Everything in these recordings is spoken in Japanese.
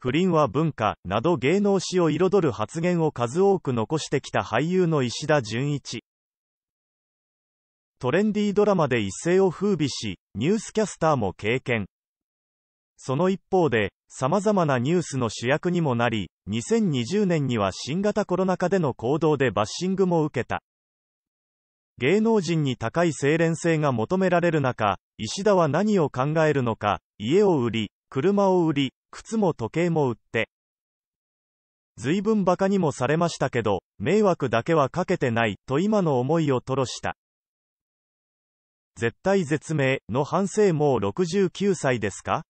不倫は文化、など芸能史を彩る発言を数多く残してきた俳優の石田純一。トレンディードラマで一世を風靡し、ニュースキャスターも経験。その一方で、様々なニュースの主役にもなり、2020年には新型コロナ禍での行動でバッシングも受けた。芸能人に高い精錬性が求められる中、石田は何を考えるのか、家を売り、車を売り、靴も時計も売って。ずいぶん馬鹿にもされましたけど、迷惑だけはかけてない、と今の思いを吐露した。絶対絶命の反省もう69歳ですか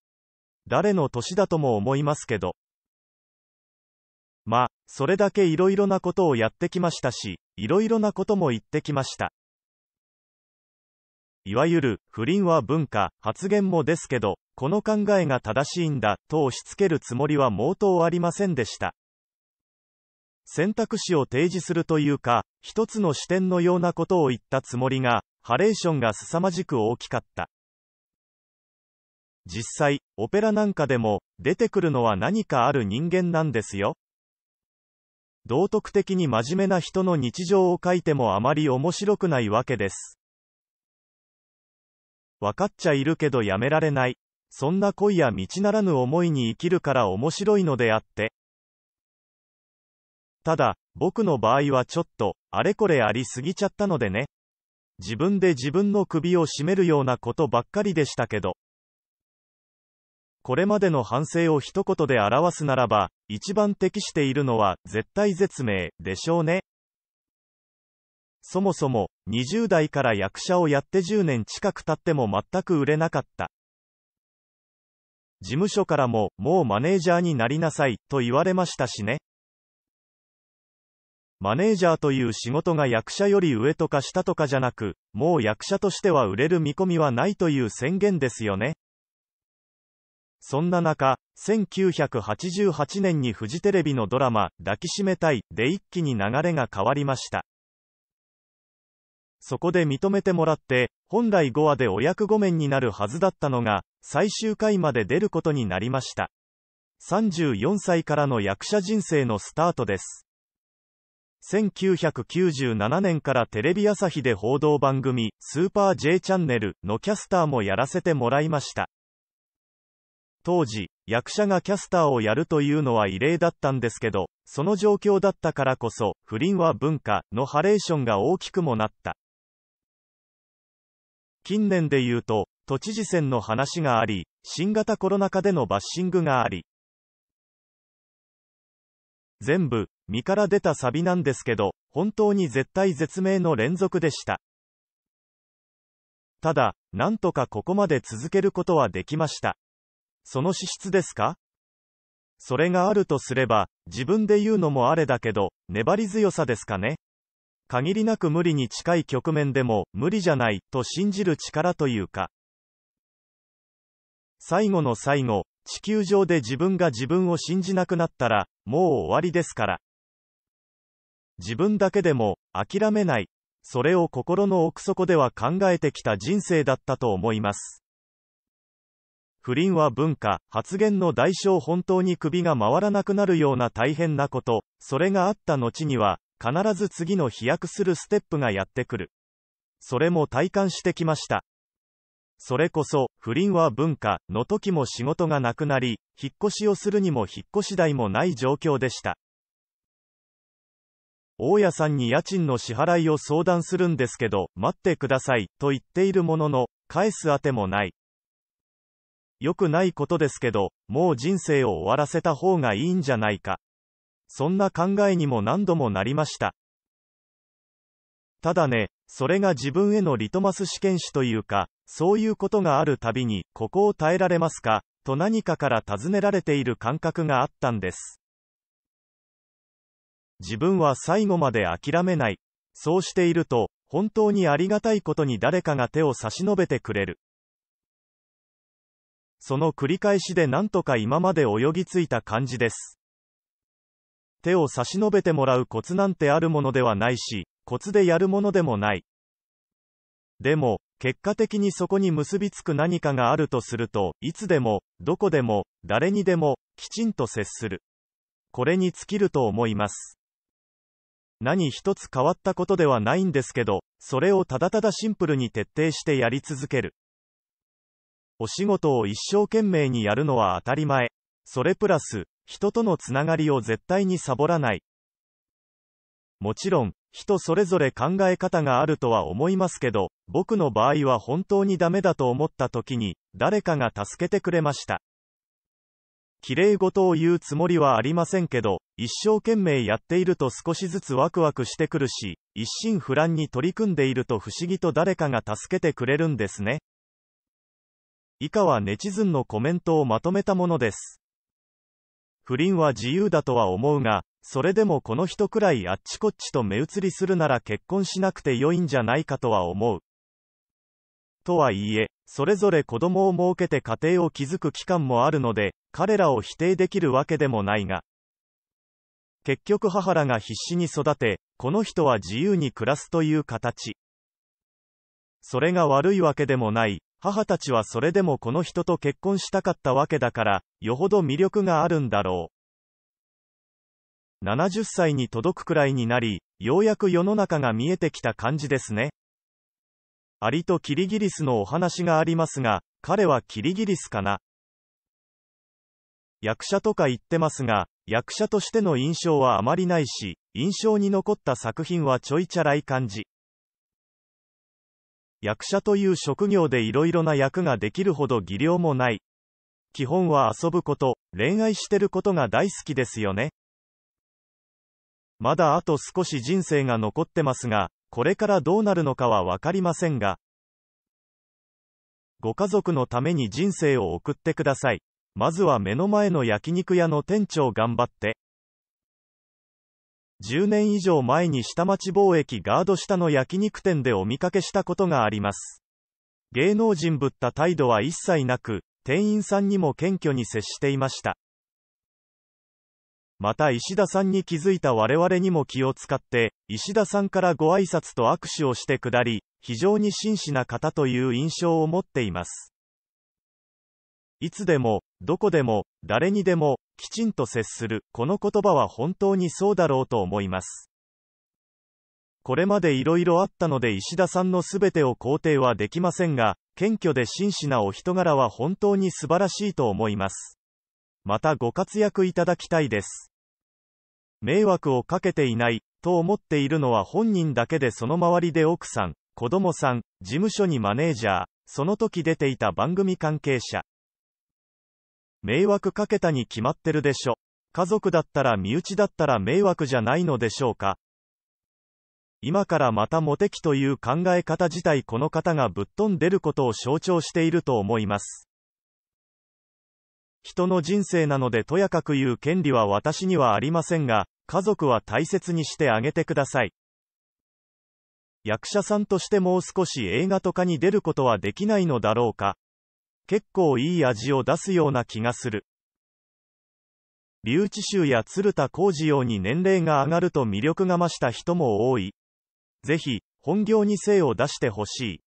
誰の年だとも思いますけど。まあ、それだけいろいろなことをやってきましたし、いろいろなことも言ってきました。いわゆる、不倫は文化、発言もですけど、この考えが正しいんだ、と押し付けるつもりは毛頭ありませんでした。選択肢を提示するというか、一つの視点のようなことを言ったつもりが、ハレーションが凄まじく大きかった。実際、オペラなんかでも、出てくるのは何かある人間なんですよ。道徳的に真面目な人の日常を書いてもあまり面白くないわけです。わかっちゃいるけどやめられない。そんな恋や道ならぬ思いに生きるから面白いのであって。ただ、僕の場合はちょっと、あれこれありすぎちゃったのでね。自分で自分の首を絞めるようなことばっかりでしたけど。これまでの反省を一言で表すならば、一番適しているのは、絶対絶命、でしょうね。そもそも、20代から役者をやって10年近く経っても全く売れなかった。事務所からも、もうマネージャーになりなさい、と言われましたしね。マネージャーという仕事が役者より上とか下とかじゃなく、もう役者としては売れる見込みはないという宣言ですよね。そんな中、1988年にフジテレビのドラマ、抱きしめたい、で一気に流れが変わりました。そこで認めてもらって、本来5話でお役御免になるはずだったのが、最終回まで出ることになりました。34歳からの役者人生のスタートです。1997年からテレビ朝日で報道番組、スーパー J チャンネルのキャスターもやらせてもらいました。当時、役者がキャスターをやるというのは異例だったんですけど、その状況だったからこそ、不倫は文化のハレーションが大きくもなった。近年で言うと、都知事選の話があり、新型コロナ禍でのバッシングがあり、全部、身から出たサビなんですけど、本当に絶体絶命の連続でした。ただ、なんとかここまで続けることはできました。その資質ですかそれがあるとすれば、自分で言うのもあれだけど、粘り強さですかね。限りなく無理に近い局面でも、無理じゃない、と信じる力というか。最後の最後、地球上で自分が自分を信じなくなったら、もう終わりですから。自分だけでも、諦めない。それを心の奥底では考えてきた人生だったと思います。不倫は文化、発言の代償本当に首が回らなくなるような大変なこと、それがあった後には、必ず次の飛躍するステップがやってくる。それも体感してきました。それこそ、不倫は文化の時も仕事がなくなり、引っ越しをするにも引っ越し代もない状況でした。大家さんに家賃の支払いを相談するんですけど、待ってください、と言っているものの、返すあてもない。良くないことですけど、もう人生を終わらせた方がいいんじゃないか。そんな考えにも何度もなりました。ただね、それが自分へのリトマス試験紙というか、そういうことがあるたびに、ここを耐えられますか、と何かから尋ねられている感覚があったんです。自分は最後まで諦めない。そうしていると、本当にありがたいことに誰かが手を差し伸べてくれる。その繰り返しでなんとか今まで泳ぎ着いた感じです。手を差し伸べてもらうコツなんてあるものではないし、コツでやるものでもない。でも、結果的にそこに結びつく何かがあるとすると、いつでも、どこでも、誰にでも、きちんと接する。これに尽きると思います。何一つ変わったことではないんですけど、それをただただシンプルに徹底してやり続ける。お仕事を一生懸命にやるのは当たり前。それプラス、人とのつながりを絶対にサボらない。もちろん、人それぞれ考え方があるとは思いますけど、僕の場合は本当にダメだと思った時に、誰かが助けてくれました。綺麗事を言うつもりはありませんけど、一生懸命やっていると少しずつワクワクしてくるし、一心不乱に取り組んでいると不思議と誰かが助けてくれるんですね。以下はネチズンのコメントをまとめたものです。不倫は自由だとは思うが、それでもこの人くらいあっちこっちと目移りするなら結婚しなくて良いんじゃないかとは思う。とはいえ、それぞれ子供を設けて家庭を築く期間もあるので、彼らを否定できるわけでもないが。結局母らが必死に育て、この人は自由に暮らすという形。それが悪いわけでもない、母たちはそれでもこの人と結婚したかったわけだから、よほど魅力があるんだろう。70歳に届くくらいになり、ようやく世の中が見えてきた感じですね。アリとキリギリスのお話がありますが、彼はキリギリスかな。役者とか言ってますが、役者としての印象はあまりないし、印象に残った作品はちょいちゃらい感じ。役者という職業でいろいろな役ができるほど技量もない。基本は遊ぶこと、恋愛してることが大好きですよね。まだあと少し人生が残ってますが、これからどうなるのかはわかりませんが、ご家族のために人生を送ってください。まずは目の前の焼肉屋の店長頑張って。10年以上前に下町貿易ガード下の焼肉店でお見かけしたことがあります。芸能人ぶった態度は一切なく、店員さんにも謙虚に接していました。また石田さんに気づいた我々にも気を使って、石田さんからご挨拶と握手をしてくだり、非常に真摯な方という印象を持っています。いつでも、どこでも、誰にでも、きちんと接する、この言葉は本当にそうだろうと思います。これまでいろいろあったので石田さんの全てを肯定はできませんが、謙虚で真摯なお人柄は本当に素晴らしいと思います。またご活躍いただきたいです。迷惑をかけていない、と思っているのは本人だけでその周りで奥さん、子供さん、事務所にマネージャー、その時出ていた番組関係者、迷惑かけたに決まってるでしょ。家族だったら身内だったら迷惑じゃないのでしょうか。今からまたモテ期という考え方自体この方がぶっ飛んでることを象徴していると思います。人の人生なのでとやかく言う権利は私にはありませんが、家族は大切にしてあげてください。役者さんとしてもう少し映画とかに出ることはできないのだろうか結構いい味を出すような気がする。留置州や鶴田浩二ように年齢が上がると魅力が増した人も多い。ぜひ、本業に精を出してほしい。